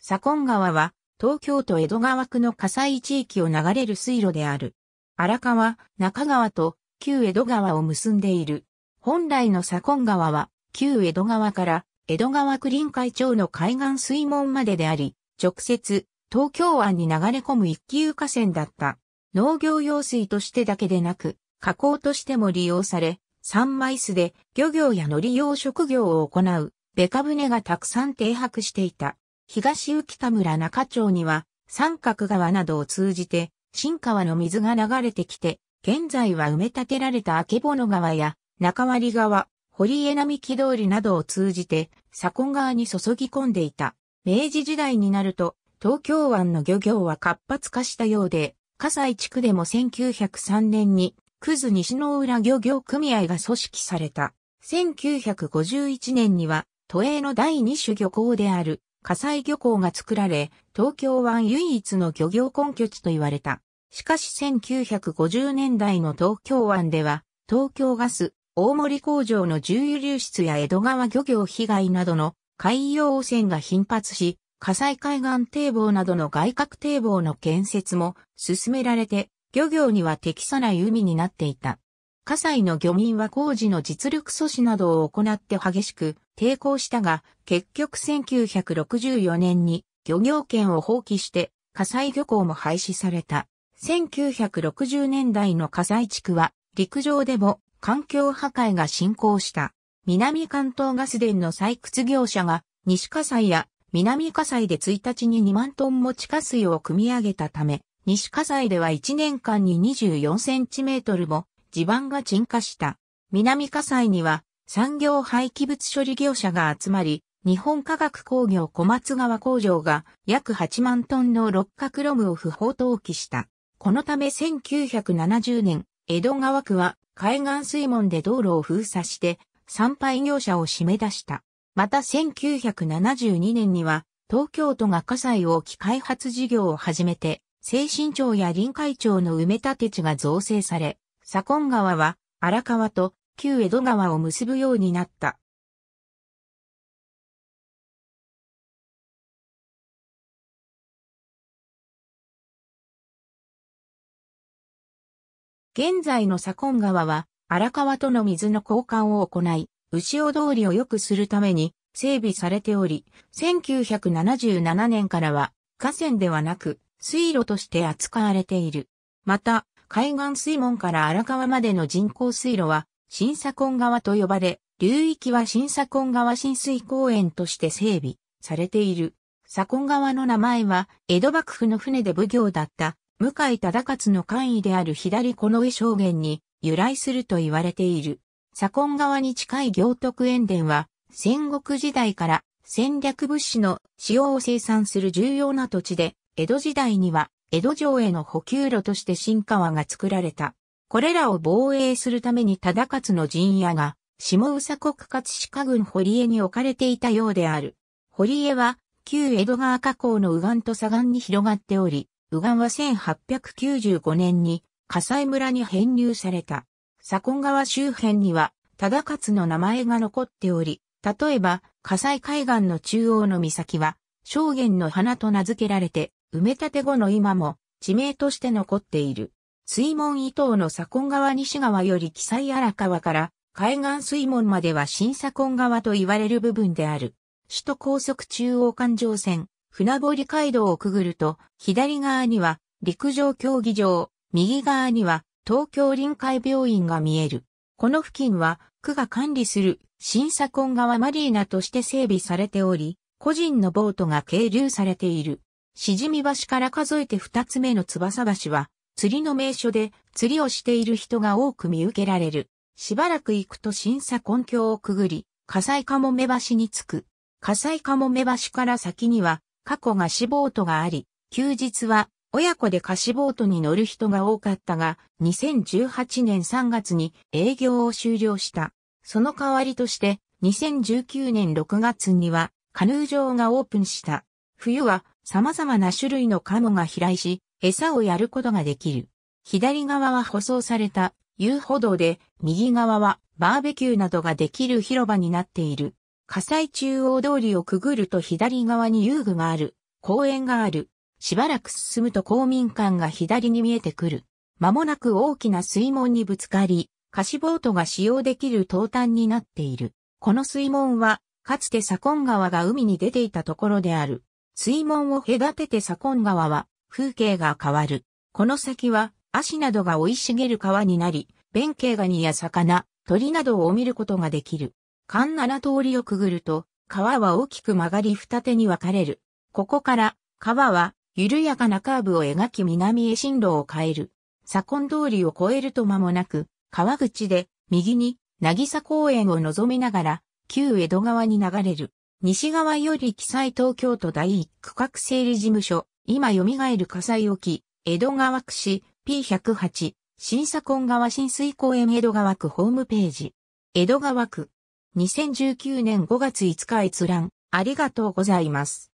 左近川は、東京都江戸川区の火災地域を流れる水路である。荒川、中川と旧江戸川を結んでいる。本来の左近川は、旧江戸川から江戸川区臨海町の海岸水門までであり、直接東京湾に流れ込む一級河川だった。農業用水としてだけでなく、加工としても利用され、三枚巣で漁業や海苔養殖業を行う、べか船がたくさん停泊していた。東浮田村中町には、三角川などを通じて、新川の水が流れてきて、現在は埋め立てられた明の川や、中割川、堀江並木通りなどを通じて、左近川に注ぎ込んでいた。明治時代になると、東京湾の漁業は活発化したようで、葛西地区でも1903年に、クズ西の浦漁業組合が組織された。1951年には、都営の第二種漁港である、火災漁港が作られ、東京湾唯一の漁業根拠地と言われた。しかし1950年代の東京湾では、東京ガス、大森工場の重油流出や江戸川漁業被害などの海洋汚染が頻発し、火災海岸堤防などの外郭堤防の建設も進められて、漁業には適さない海になっていた。火災の漁民は工事の実力阻止などを行って激しく抵抗したが、結局1964年に漁業権を放棄して火災漁港も廃止された。1960年代の火災地区は陸上でも環境破壊が進行した。南関東ガス田の採掘業者が西火災や南火災で1日に2万トンも地下水を汲み上げたため、西火災では1年間に24センチメートルも地盤が沈下した。南火災には産業廃棄物処理業者が集まり、日本化学工業小松川工場が約8万トンの六角ロムを不法投棄した。このため1970年、江戸川区は海岸水門で道路を封鎖して参拝業者を締め出した。また1972年には東京都が火災を機開発事業を始めて、精神庁や臨海庁の埋め立て地が造成され、左近川は荒川と旧江戸川を結ぶようになった。現在の左近川は荒川との水の交換を行い、潮通りを良くするために整備されており、1977年からは河川ではなく水路として扱われている。また、海岸水門から荒川までの人工水路は、新左近川と呼ばれ、流域は新左近川浸水公園として整備されている。左近川の名前は、江戸幕府の船で奉行だった、向井忠勝の官位である左この上将軍に由来すると言われている。左近川に近い行徳園殿は、戦国時代から戦略物資の使用を生産する重要な土地で、江戸時代には江戸城への補給路として新川が作られた。これらを防衛するために忠勝の陣屋が、下宇佐国葛飾郡堀江に置かれていたようである。堀江は、旧江戸川河口の右岸と左岸に広がっており、右岸は1895年に、笠西村に編入された。左近川周辺には、忠勝の名前が残っており、例えば、火災海岸の中央の岬は、証言の花と名付けられて、埋め立て後の今も地名として残っている。水門伊東の左近川西川より記載荒川から海岸水門までは新左近川と言われる部分である。首都高速中央環状線、船堀街道をくぐると、左側には陸上競技場、右側には東京臨海病院が見える。この付近は区が管理する新左近川マリーナとして整備されており、個人のボートが係留されている。しじみ橋から数えて二つ目の翼橋は、釣りの名所で釣りをしている人が多く見受けられる。しばらく行くと審査根拠をくぐり、火災かもめ橋に着く。火災かもめ橋から先には、過去がしボートがあり、休日は親子で貸しボートに乗る人が多かったが、2018年3月に営業を終了した。その代わりとして、2019年6月にはカヌー場がオープンした。冬は様々な種類のカモが飛来し、餌をやることができる。左側は舗装された遊歩道で、右側はバーベキューなどができる広場になっている。火災中央通りをくぐると左側に遊具がある、公園がある。しばらく進むと公民館が左に見えてくる。間もなく大きな水門にぶつかり、貸しボートが使用できる東端になっている。この水門は、かつて左近川が海に出ていたところである。水門を隔てて左近川は風景が変わる。この先は足などが生い茂る川になり、弁慶ガニや魚、鳥などを見ることができる。関七通りをくぐると、川は大きく曲がり二手に分かれる。ここから川は緩やかなカーブを描き南へ進路を変える。左近通りを越えると間もなく、川口で右に渚公園を望みながら旧江戸川に流れる。西側より記載東京都第一区画整理事務所、今蘇る火災沖、江戸川区市 P108、新左近川浸水公園江戸川区ホームページ。江戸川区。2019年5月5日閲覧、ありがとうございます。